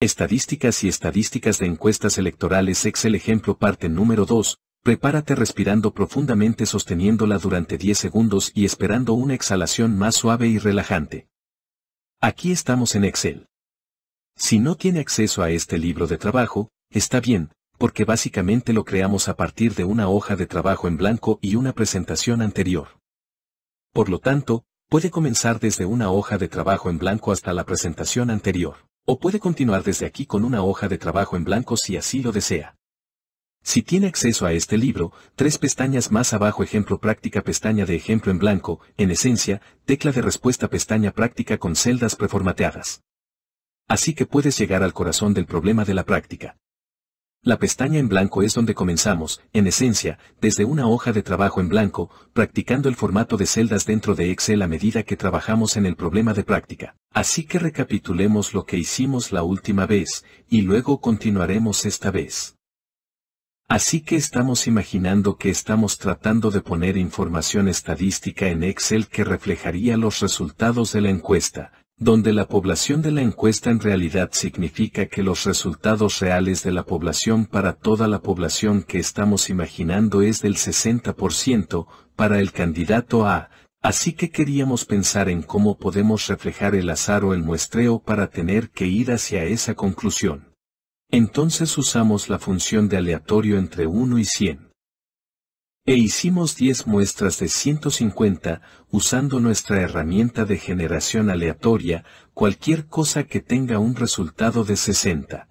Estadísticas y estadísticas de encuestas electorales Excel ejemplo parte número 2. Prepárate respirando profundamente sosteniéndola durante 10 segundos y esperando una exhalación más suave y relajante. Aquí estamos en Excel. Si no tiene acceso a este libro de trabajo, está bien, porque básicamente lo creamos a partir de una hoja de trabajo en blanco y una presentación anterior. Por lo tanto, puede comenzar desde una hoja de trabajo en blanco hasta la presentación anterior. O puede continuar desde aquí con una hoja de trabajo en blanco si así lo desea. Si tiene acceso a este libro, tres pestañas más abajo ejemplo práctica pestaña de ejemplo en blanco, en esencia, tecla de respuesta pestaña práctica con celdas preformateadas. Así que puedes llegar al corazón del problema de la práctica. La pestaña en blanco es donde comenzamos, en esencia, desde una hoja de trabajo en blanco, practicando el formato de celdas dentro de Excel a medida que trabajamos en el problema de práctica. Así que recapitulemos lo que hicimos la última vez, y luego continuaremos esta vez. Así que estamos imaginando que estamos tratando de poner información estadística en Excel que reflejaría los resultados de la encuesta, donde la población de la encuesta en realidad significa que los resultados reales de la población para toda la población que estamos imaginando es del 60% para el candidato A, así que queríamos pensar en cómo podemos reflejar el azar o el muestreo para tener que ir hacia esa conclusión. Entonces usamos la función de aleatorio entre 1 y 100. E hicimos 10 muestras de 150 usando nuestra herramienta de generación aleatoria, cualquier cosa que tenga un resultado de 60.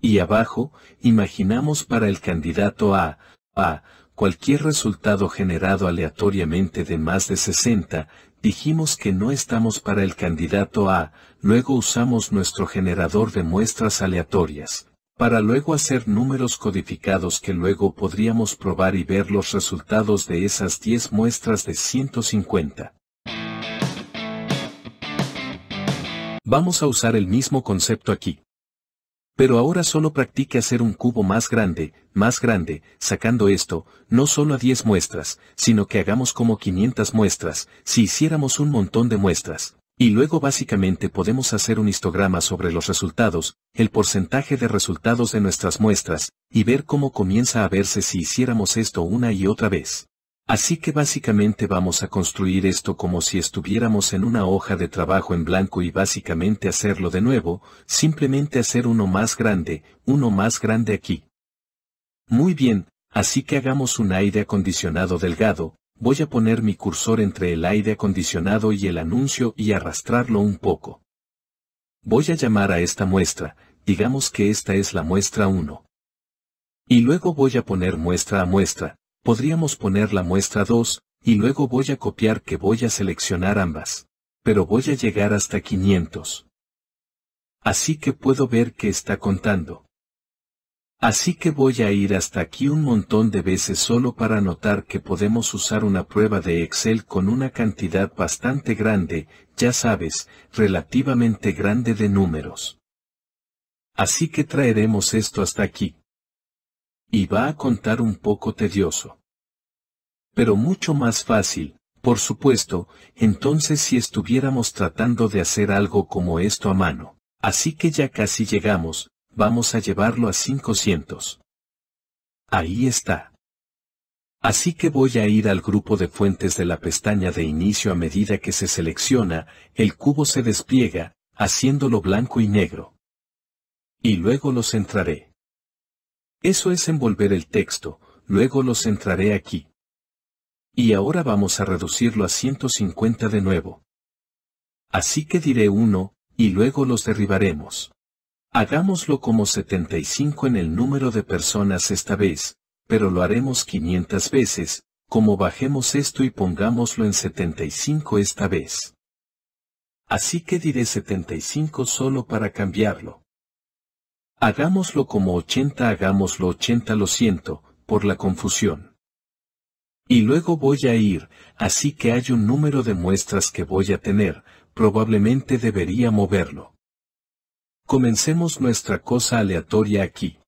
Y abajo, imaginamos para el candidato A, A, cualquier resultado generado aleatoriamente de más de 60, dijimos que no estamos para el candidato A, luego usamos nuestro generador de muestras aleatorias para luego hacer números codificados que luego podríamos probar y ver los resultados de esas 10 muestras de 150. Vamos a usar el mismo concepto aquí. Pero ahora solo practique hacer un cubo más grande, más grande, sacando esto, no solo a 10 muestras, sino que hagamos como 500 muestras, si hiciéramos un montón de muestras. Y luego básicamente podemos hacer un histograma sobre los resultados, el porcentaje de resultados de nuestras muestras, y ver cómo comienza a verse si hiciéramos esto una y otra vez. Así que básicamente vamos a construir esto como si estuviéramos en una hoja de trabajo en blanco y básicamente hacerlo de nuevo, simplemente hacer uno más grande, uno más grande aquí. Muy bien, así que hagamos un aire acondicionado delgado, voy a poner mi cursor entre el aire acondicionado y el anuncio y arrastrarlo un poco. Voy a llamar a esta muestra, digamos que esta es la muestra 1. Y luego voy a poner muestra a muestra, podríamos poner la muestra 2, y luego voy a copiar que voy a seleccionar ambas. Pero voy a llegar hasta 500. Así que puedo ver que está contando. Así que voy a ir hasta aquí un montón de veces solo para notar que podemos usar una prueba de Excel con una cantidad bastante grande, ya sabes, relativamente grande de números. Así que traeremos esto hasta aquí. Y va a contar un poco tedioso. Pero mucho más fácil, por supuesto, entonces si estuviéramos tratando de hacer algo como esto a mano. Así que ya casi llegamos, vamos a llevarlo a 500. Ahí está. Así que voy a ir al grupo de fuentes de la pestaña de inicio a medida que se selecciona, el cubo se despliega, haciéndolo blanco y negro. Y luego los centraré. Eso es envolver el texto, luego los centraré aquí. Y ahora vamos a reducirlo a 150 de nuevo. Así que diré 1, y luego los derribaremos. Hagámoslo como 75 en el número de personas esta vez, pero lo haremos 500 veces, como bajemos esto y pongámoslo en 75 esta vez. Así que diré 75 solo para cambiarlo. Hagámoslo como 80, hagámoslo 80, lo siento, por la confusión. Y luego voy a ir, así que hay un número de muestras que voy a tener, probablemente debería moverlo. Comencemos nuestra cosa aleatoria aquí.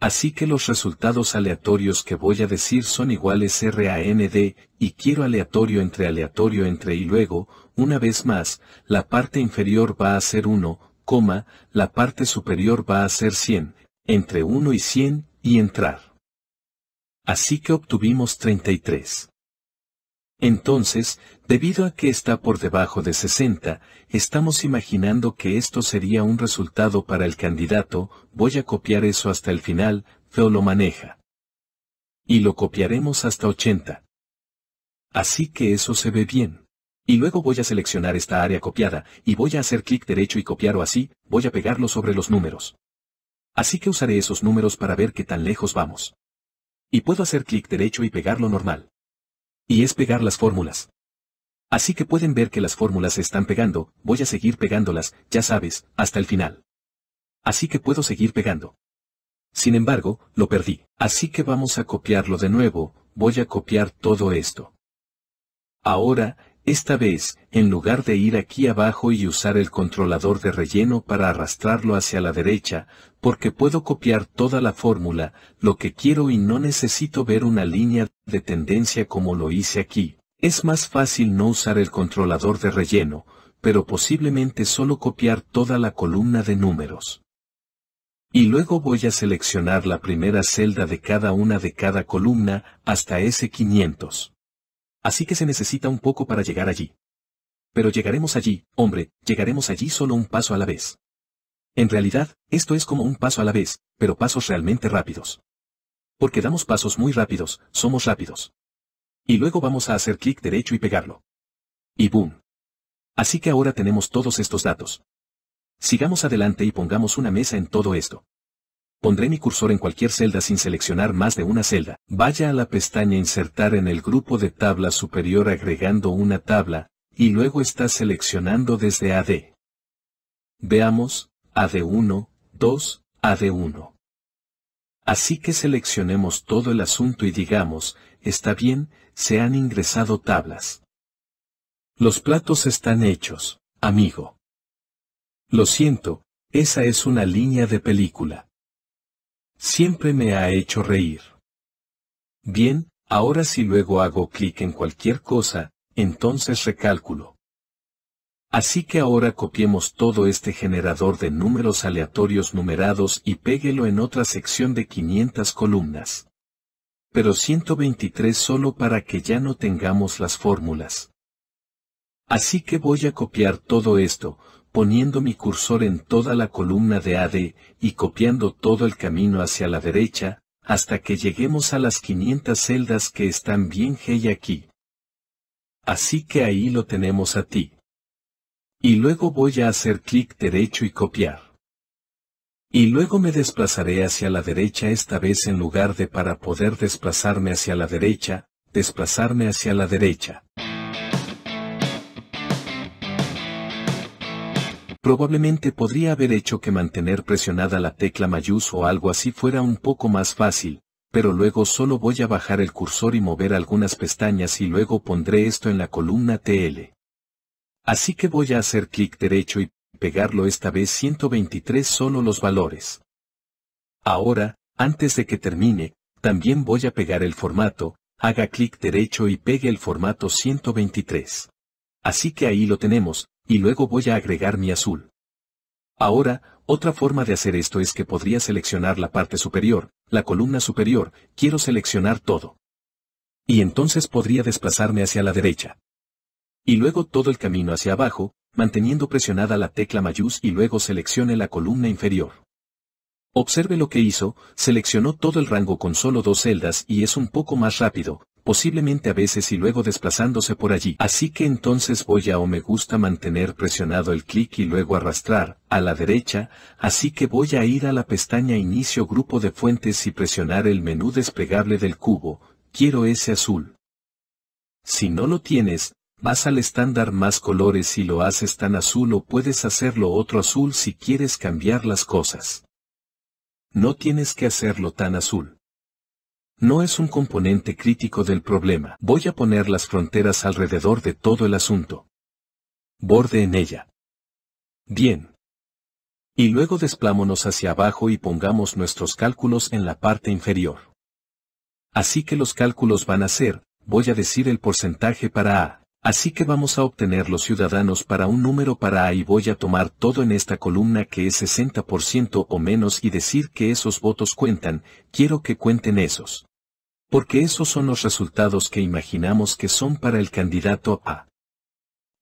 Así que los resultados aleatorios que voy a decir son iguales RAND, y quiero aleatorio entre aleatorio entre y luego, una vez más, la parte inferior va a ser 1, coma, la parte superior va a ser 100, entre 1 y 100, y entrar. Así que obtuvimos 33. Entonces, debido a que está por debajo de 60, estamos imaginando que esto sería un resultado para el candidato, voy a copiar eso hasta el final, Feo lo maneja. Y lo copiaremos hasta 80. Así que eso se ve bien. Y luego voy a seleccionar esta área copiada, y voy a hacer clic derecho y copiar o así, voy a pegarlo sobre los números. Así que usaré esos números para ver qué tan lejos vamos. Y puedo hacer clic derecho y pegarlo normal. Y es pegar las fórmulas. Así que pueden ver que las fórmulas están pegando, voy a seguir pegándolas, ya sabes, hasta el final. Así que puedo seguir pegando. Sin embargo, lo perdí. Así que vamos a copiarlo de nuevo, voy a copiar todo esto. Ahora, esta vez, en lugar de ir aquí abajo y usar el controlador de relleno para arrastrarlo hacia la derecha, porque puedo copiar toda la fórmula, lo que quiero y no necesito ver una línea de tendencia como lo hice aquí. Es más fácil no usar el controlador de relleno, pero posiblemente solo copiar toda la columna de números. Y luego voy a seleccionar la primera celda de cada una de cada columna hasta S500. Así que se necesita un poco para llegar allí. Pero llegaremos allí, hombre, llegaremos allí solo un paso a la vez. En realidad, esto es como un paso a la vez, pero pasos realmente rápidos. Porque damos pasos muy rápidos, somos rápidos. Y luego vamos a hacer clic derecho y pegarlo. Y boom. Así que ahora tenemos todos estos datos. Sigamos adelante y pongamos una mesa en todo esto. Pondré mi cursor en cualquier celda sin seleccionar más de una celda. Vaya a la pestaña Insertar en el grupo de tabla superior agregando una tabla, y luego está seleccionando desde AD. Veamos, AD1, 2, AD1. Así que seleccionemos todo el asunto y digamos, está bien, se han ingresado tablas. Los platos están hechos, amigo. Lo siento, esa es una línea de película. Siempre me ha hecho reír. Bien, ahora si luego hago clic en cualquier cosa, entonces recálculo. Así que ahora copiemos todo este generador de números aleatorios numerados y péguelo en otra sección de 500 columnas. Pero 123 solo para que ya no tengamos las fórmulas. Así que voy a copiar todo esto, poniendo mi cursor en toda la columna de AD y copiando todo el camino hacia la derecha, hasta que lleguemos a las 500 celdas que están bien G aquí. Así que ahí lo tenemos a ti. Y luego voy a hacer clic derecho y copiar. Y luego me desplazaré hacia la derecha esta vez en lugar de para poder desplazarme hacia la derecha, desplazarme hacia la derecha. Probablemente podría haber hecho que mantener presionada la tecla mayús o algo así fuera un poco más fácil, pero luego solo voy a bajar el cursor y mover algunas pestañas y luego pondré esto en la columna TL. Así que voy a hacer clic derecho y pegarlo esta vez 123 solo los valores. Ahora, antes de que termine, también voy a pegar el formato, haga clic derecho y pegue el formato 123. Así que ahí lo tenemos, y luego voy a agregar mi azul. Ahora, otra forma de hacer esto es que podría seleccionar la parte superior, la columna superior, quiero seleccionar todo. Y entonces podría desplazarme hacia la derecha y luego todo el camino hacia abajo, manteniendo presionada la tecla mayús y luego seleccione la columna inferior. Observe lo que hizo, seleccionó todo el rango con solo dos celdas y es un poco más rápido, posiblemente a veces y luego desplazándose por allí. Así que entonces voy a o me gusta mantener presionado el clic y luego arrastrar, a la derecha, así que voy a ir a la pestaña Inicio Grupo de Fuentes y presionar el menú desplegable del cubo, quiero ese azul. Si no lo tienes, Vas al estándar más colores y lo haces tan azul o puedes hacerlo otro azul si quieres cambiar las cosas. No tienes que hacerlo tan azul. No es un componente crítico del problema. Voy a poner las fronteras alrededor de todo el asunto. Borde en ella. Bien. Y luego desplámonos hacia abajo y pongamos nuestros cálculos en la parte inferior. Así que los cálculos van a ser, voy a decir el porcentaje para A, Así que vamos a obtener los ciudadanos para un número para A y voy a tomar todo en esta columna que es 60% o menos y decir que esos votos cuentan, quiero que cuenten esos. Porque esos son los resultados que imaginamos que son para el candidato A.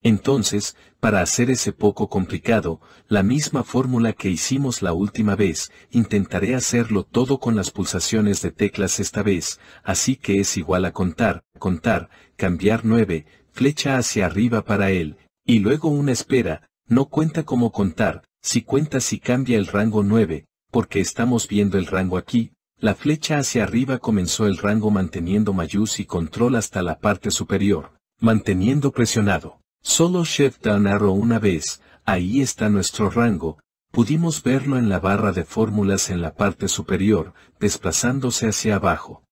Entonces, para hacer ese poco complicado, la misma fórmula que hicimos la última vez, intentaré hacerlo todo con las pulsaciones de teclas esta vez, así que es igual a contar, contar, cambiar 9, flecha hacia arriba para él, y luego una espera, no cuenta como contar, si cuenta si cambia el rango 9, porque estamos viendo el rango aquí, la flecha hacia arriba comenzó el rango manteniendo mayús y control hasta la parte superior, manteniendo presionado. Solo Shift Down una vez, ahí está nuestro rango, pudimos verlo en la barra de fórmulas en la parte superior, desplazándose hacia abajo.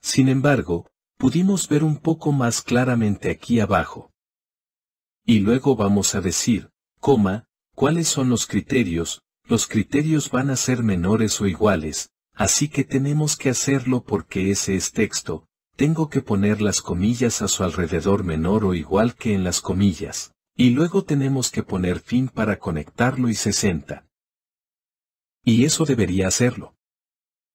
Sin embargo, pudimos ver un poco más claramente aquí abajo. Y luego vamos a decir, coma, cuáles son los criterios, los criterios van a ser menores o iguales, así que tenemos que hacerlo porque ese es este texto, tengo que poner las comillas a su alrededor menor o igual que en las comillas, y luego tenemos que poner fin para conectarlo y 60. Y eso debería hacerlo.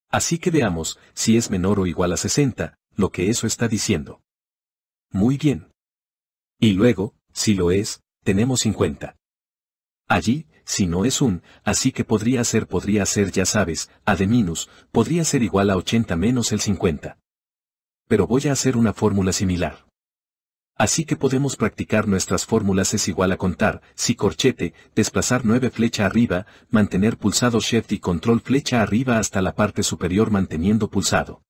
Así que veamos, si es menor o igual a 60, lo que eso está diciendo. Muy bien. Y luego, si lo es, tenemos 50. Allí, si no es un, así que podría ser podría ser ya sabes, a de minus, podría ser igual a 80 menos el 50. Pero voy a hacer una fórmula similar. Así que podemos practicar nuestras fórmulas es igual a contar, si corchete, desplazar 9 flecha arriba, mantener pulsado shift y control flecha arriba hasta la parte superior manteniendo pulsado.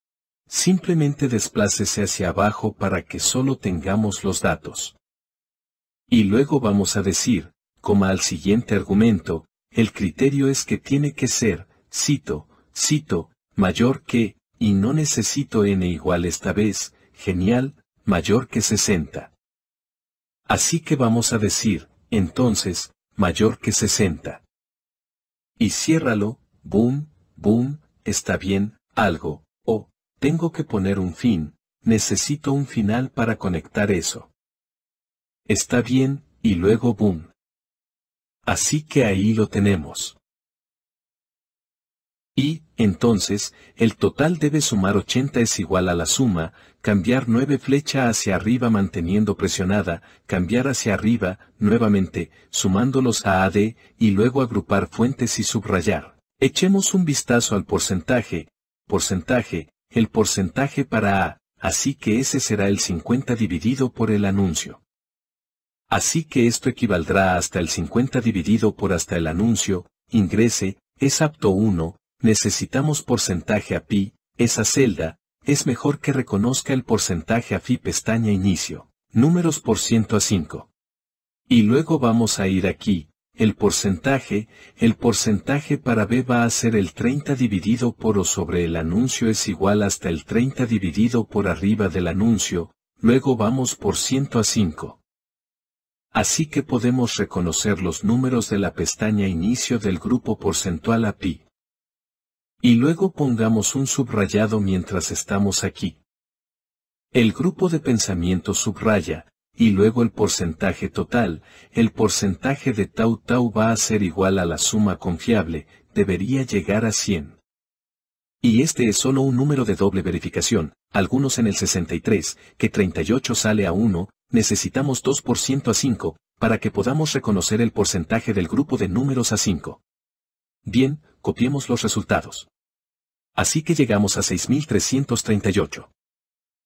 Simplemente desplácese hacia abajo para que solo tengamos los datos. Y luego vamos a decir, como al siguiente argumento, el criterio es que tiene que ser, cito, cito, mayor que, y no necesito n igual esta vez, genial, mayor que 60. Así que vamos a decir, entonces, mayor que 60. Y ciérralo, boom, boom, está bien, algo, tengo que poner un fin, necesito un final para conectar eso. Está bien, y luego boom. Así que ahí lo tenemos. Y, entonces, el total debe sumar 80 es igual a la suma, cambiar 9 flecha hacia arriba manteniendo presionada, cambiar hacia arriba, nuevamente, sumándolos a AD, y luego agrupar fuentes y subrayar. Echemos un vistazo al porcentaje. Porcentaje, el porcentaje para A, así que ese será el 50 dividido por el anuncio. Así que esto equivaldrá hasta el 50 dividido por hasta el anuncio, ingrese, es apto 1, necesitamos porcentaje a pi, esa celda, es mejor que reconozca el porcentaje a fi pestaña inicio, números por ciento a 5. Y luego vamos a ir aquí, el porcentaje, el porcentaje para B va a ser el 30 dividido por o sobre el anuncio es igual hasta el 30 dividido por arriba del anuncio, luego vamos por ciento a 5. Así que podemos reconocer los números de la pestaña inicio del grupo porcentual a pi. Y luego pongamos un subrayado mientras estamos aquí. El grupo de pensamiento subraya, y luego el porcentaje total, el porcentaje de tau tau va a ser igual a la suma confiable, debería llegar a 100. Y este es solo un número de doble verificación, algunos en el 63, que 38 sale a 1, necesitamos 2% a 5, para que podamos reconocer el porcentaje del grupo de números a 5. Bien, copiemos los resultados. Así que llegamos a 6338.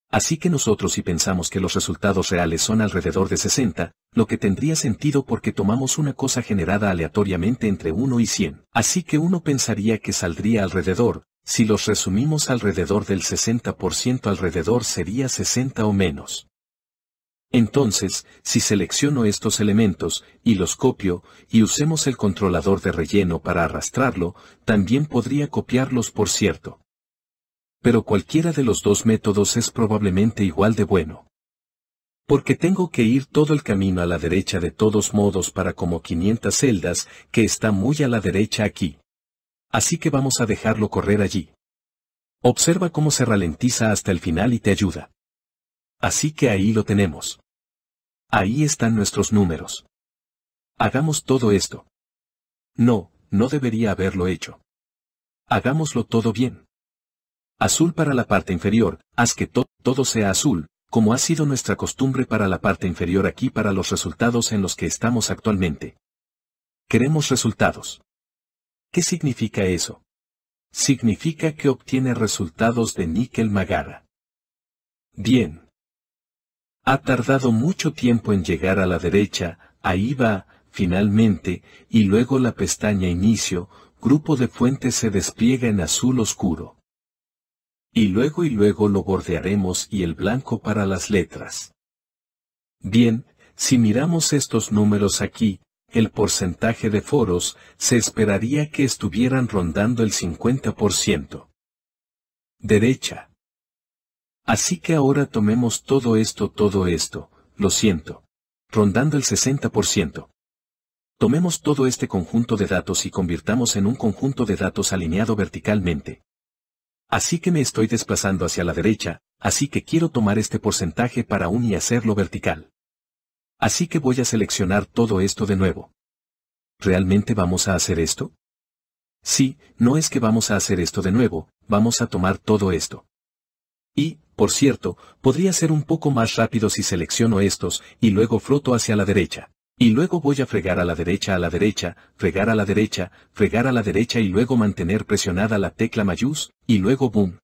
Así que nosotros si pensamos que los resultados reales son alrededor de 60, lo que tendría sentido porque tomamos una cosa generada aleatoriamente entre 1 y 100. Así que uno pensaría que saldría alrededor, si los resumimos alrededor del 60% alrededor sería 60 o menos. Entonces, si selecciono estos elementos, y los copio, y usemos el controlador de relleno para arrastrarlo, también podría copiarlos por cierto pero cualquiera de los dos métodos es probablemente igual de bueno. Porque tengo que ir todo el camino a la derecha de todos modos para como 500 celdas, que está muy a la derecha aquí. Así que vamos a dejarlo correr allí. Observa cómo se ralentiza hasta el final y te ayuda. Así que ahí lo tenemos. Ahí están nuestros números. Hagamos todo esto. No, no debería haberlo hecho. Hagámoslo todo bien. Azul para la parte inferior, haz que todo sea azul, como ha sido nuestra costumbre para la parte inferior aquí para los resultados en los que estamos actualmente. Queremos resultados. ¿Qué significa eso? Significa que obtiene resultados de níquel magara. Bien. Ha tardado mucho tiempo en llegar a la derecha, ahí va, finalmente, y luego la pestaña Inicio, grupo de fuentes se despliega en azul oscuro y luego y luego lo bordearemos y el blanco para las letras. Bien, si miramos estos números aquí, el porcentaje de foros se esperaría que estuvieran rondando el 50%. Derecha. Así que ahora tomemos todo esto, todo esto, lo siento, rondando el 60%. Tomemos todo este conjunto de datos y convirtamos en un conjunto de datos alineado verticalmente. Así que me estoy desplazando hacia la derecha, así que quiero tomar este porcentaje para un y hacerlo vertical. Así que voy a seleccionar todo esto de nuevo. ¿Realmente vamos a hacer esto? Sí, no es que vamos a hacer esto de nuevo, vamos a tomar todo esto. Y, por cierto, podría ser un poco más rápido si selecciono estos, y luego floto hacia la derecha. Y luego voy a fregar a la derecha a la derecha, fregar a la derecha, fregar a la derecha y luego mantener presionada la tecla mayús, y luego boom.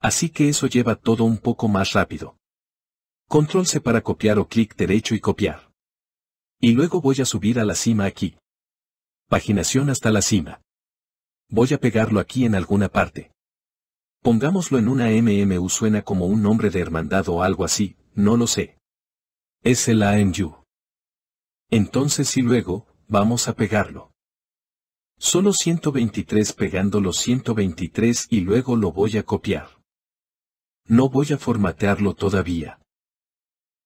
Así que eso lleva todo un poco más rápido. Control C para copiar o clic derecho y copiar. Y luego voy a subir a la cima aquí. Paginación hasta la cima. Voy a pegarlo aquí en alguna parte. Pongámoslo en una MMU suena como un nombre de hermandad o algo así, no lo sé. Es el AMU. Entonces y luego, vamos a pegarlo. Solo 123 pegando los 123 y luego lo voy a copiar. No voy a formatearlo todavía.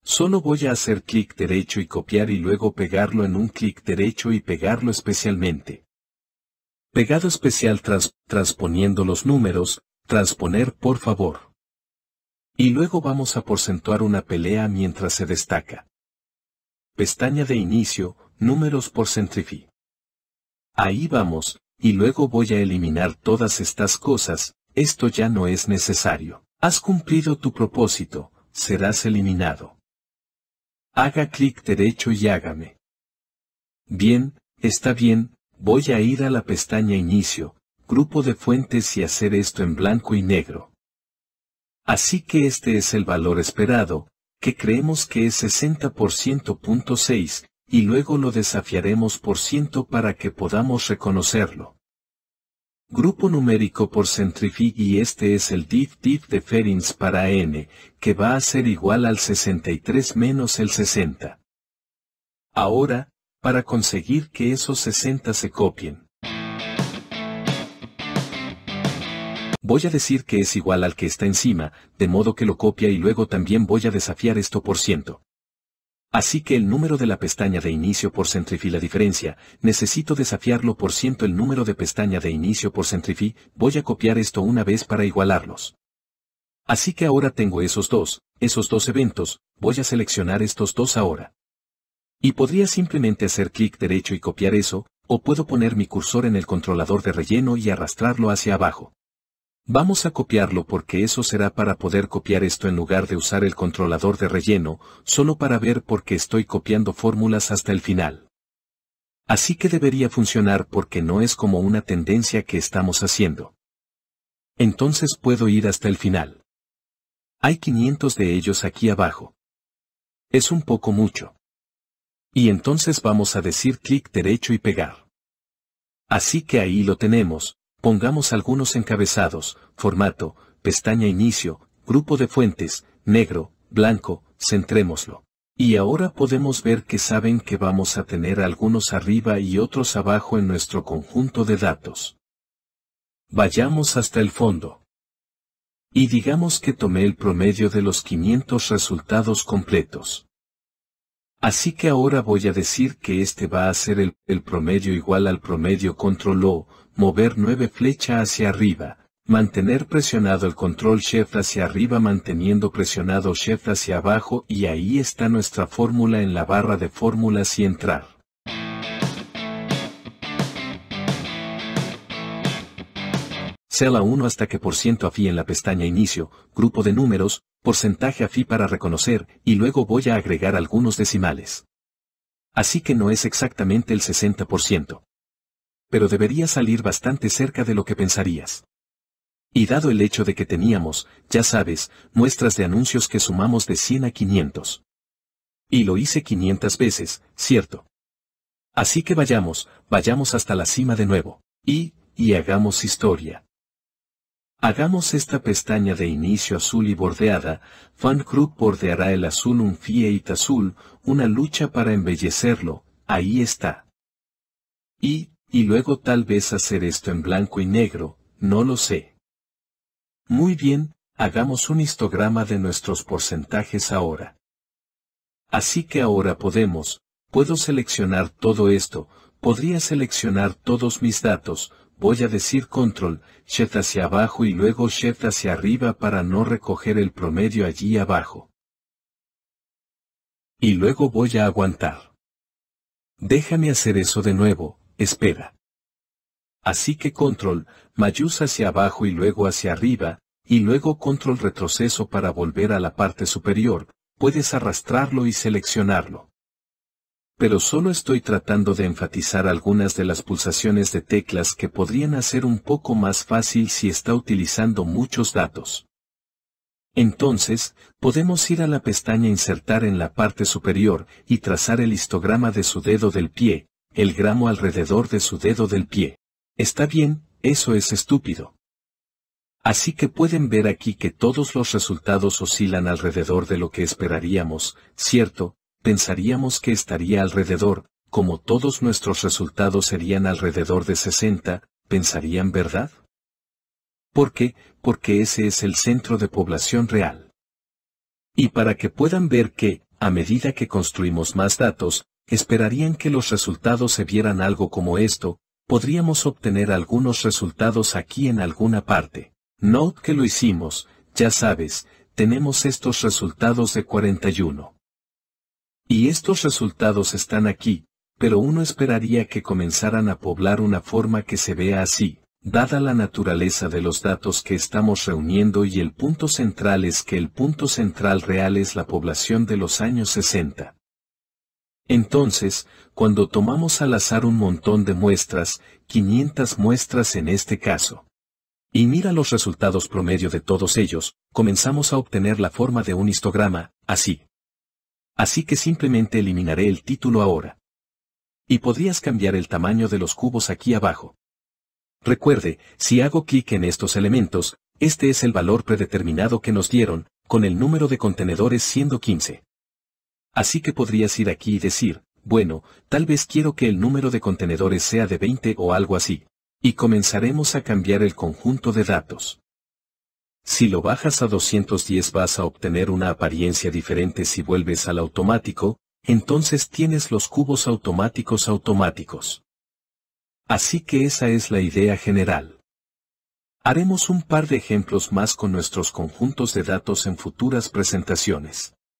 Solo voy a hacer clic derecho y copiar y luego pegarlo en un clic derecho y pegarlo especialmente. Pegado especial tras, transponiendo los números, transponer por favor. Y luego vamos a porcentuar una pelea mientras se destaca pestaña de inicio, números por Centrifí. Ahí vamos, y luego voy a eliminar todas estas cosas, esto ya no es necesario. Has cumplido tu propósito, serás eliminado. Haga clic derecho y hágame. Bien, está bien, voy a ir a la pestaña Inicio, Grupo de Fuentes y hacer esto en blanco y negro. Así que este es el valor esperado, que creemos que es 60.6, y luego lo desafiaremos por ciento para que podamos reconocerlo. Grupo numérico por centrifí y este es el div div de Ferins para n, que va a ser igual al 63 menos el 60. Ahora, para conseguir que esos 60 se copien, voy a decir que es igual al que está encima, de modo que lo copia y luego también voy a desafiar esto por ciento. Así que el número de la pestaña de inicio por centrifi la diferencia, necesito desafiarlo por ciento el número de pestaña de inicio por centrifi, voy a copiar esto una vez para igualarlos. Así que ahora tengo esos dos, esos dos eventos, voy a seleccionar estos dos ahora. Y podría simplemente hacer clic derecho y copiar eso, o puedo poner mi cursor en el controlador de relleno y arrastrarlo hacia abajo. Vamos a copiarlo porque eso será para poder copiar esto en lugar de usar el controlador de relleno, solo para ver por qué estoy copiando fórmulas hasta el final. Así que debería funcionar porque no es como una tendencia que estamos haciendo. Entonces puedo ir hasta el final. Hay 500 de ellos aquí abajo. Es un poco mucho. Y entonces vamos a decir clic derecho y pegar. Así que ahí lo tenemos, Pongamos algunos encabezados, formato, pestaña inicio, grupo de fuentes, negro, blanco, centrémoslo. Y ahora podemos ver que saben que vamos a tener algunos arriba y otros abajo en nuestro conjunto de datos. Vayamos hasta el fondo. Y digamos que tomé el promedio de los 500 resultados completos. Así que ahora voy a decir que este va a ser el, promedio igual al promedio control O, mover 9 flecha hacia arriba, mantener presionado el control shift hacia arriba manteniendo presionado shift hacia abajo y ahí está nuestra fórmula en la barra de fórmulas y entrar. Sea 1 hasta que por ciento AFI en la pestaña Inicio, Grupo de Números, Porcentaje afí para reconocer, y luego voy a agregar algunos decimales. Así que no es exactamente el 60% pero debería salir bastante cerca de lo que pensarías. Y dado el hecho de que teníamos, ya sabes, muestras de anuncios que sumamos de 100 a 500. Y lo hice 500 veces, cierto. Así que vayamos, vayamos hasta la cima de nuevo. Y, y hagamos historia. Hagamos esta pestaña de inicio azul y bordeada, Van Krug bordeará el azul un fieit azul, una lucha para embellecerlo, ahí está. Y, y luego tal vez hacer esto en blanco y negro, no lo sé. Muy bien, hagamos un histograma de nuestros porcentajes ahora. Así que ahora podemos, puedo seleccionar todo esto, podría seleccionar todos mis datos, voy a decir control, shift hacia abajo y luego shift hacia arriba para no recoger el promedio allí abajo. Y luego voy a aguantar. Déjame hacer eso de nuevo, espera. Así que control, mayús hacia abajo y luego hacia arriba, y luego control retroceso para volver a la parte superior, puedes arrastrarlo y seleccionarlo. Pero solo estoy tratando de enfatizar algunas de las pulsaciones de teclas que podrían hacer un poco más fácil si está utilizando muchos datos. Entonces, podemos ir a la pestaña Insertar en la parte superior y trazar el histograma de su dedo del pie, el gramo alrededor de su dedo del pie. Está bien, eso es estúpido. Así que pueden ver aquí que todos los resultados oscilan alrededor de lo que esperaríamos, cierto, pensaríamos que estaría alrededor, como todos nuestros resultados serían alrededor de 60, pensarían verdad? ¿Por qué? Porque ese es el centro de población real. Y para que puedan ver que, a medida que construimos más datos, esperarían que los resultados se vieran algo como esto, podríamos obtener algunos resultados aquí en alguna parte. Note que lo hicimos, ya sabes, tenemos estos resultados de 41. Y estos resultados están aquí, pero uno esperaría que comenzaran a poblar una forma que se vea así, dada la naturaleza de los datos que estamos reuniendo y el punto central es que el punto central real es la población de los años 60. Entonces, cuando tomamos al azar un montón de muestras, 500 muestras en este caso, y mira los resultados promedio de todos ellos, comenzamos a obtener la forma de un histograma, así. Así que simplemente eliminaré el título ahora. Y podrías cambiar el tamaño de los cubos aquí abajo. Recuerde, si hago clic en estos elementos, este es el valor predeterminado que nos dieron, con el número de contenedores siendo 15. Así que podrías ir aquí y decir, bueno, tal vez quiero que el número de contenedores sea de 20 o algo así. Y comenzaremos a cambiar el conjunto de datos. Si lo bajas a 210 vas a obtener una apariencia diferente si vuelves al automático, entonces tienes los cubos automáticos automáticos. Así que esa es la idea general. Haremos un par de ejemplos más con nuestros conjuntos de datos en futuras presentaciones.